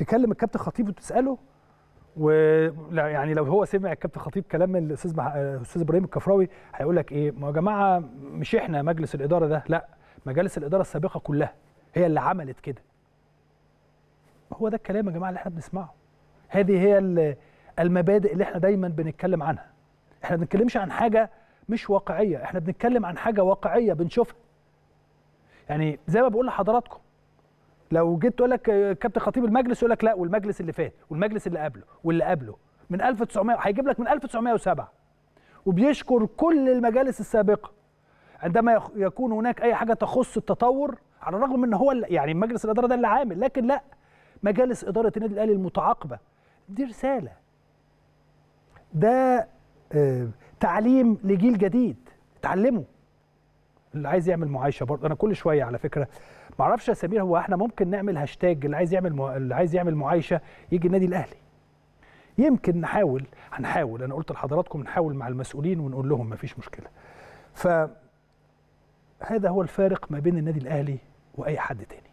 تكلم الكابتن خطيب وتساله و يعني لو هو سمع الكابتن خطيب كلام الاستاذ الاستاذ ابراهيم الكفراوي هيقول لك ايه ما يا جماعه مش احنا مجلس الاداره ده لا مجالس الاداره السابقه كلها هي اللي عملت كده هو ده الكلام يا جماعه اللي احنا بنسمعه هذه هي المبادئ اللي احنا دايما بنتكلم عنها احنا ما بنتكلمش عن حاجه مش واقعيه احنا بنتكلم عن حاجه واقعيه بنشوفها يعني زي ما بقول لحضراتكم لو جيت تقول لك كابتن خطيب المجلس يقول لك لا والمجلس اللي فات والمجلس اللي قبله واللي قبله من 1900 هيجيب لك من 1907 وبيشكر كل المجالس السابقه عندما يكون هناك اي حاجه تخص التطور على الرغم ان هو يعني مجلس الاداره ده اللي عامل لكن لا مجالس اداره النادي الاهلي المتعاقبه دي رساله ده آه، تعليم لجيل جديد اتعلموا اللي عايز يعمل معايشه برضه انا كل شويه على فكره معرفش يا سمير هو احنا ممكن نعمل هاشتاج اللي عايز يعمل م... اللي عايز يعمل معايشه يجي النادي الاهلي يمكن نحاول هنحاول انا قلت لحضراتكم نحاول مع المسؤولين ونقول لهم ما فيش مشكله ف هذا هو الفارق ما بين النادي الاهلي واي حد تاني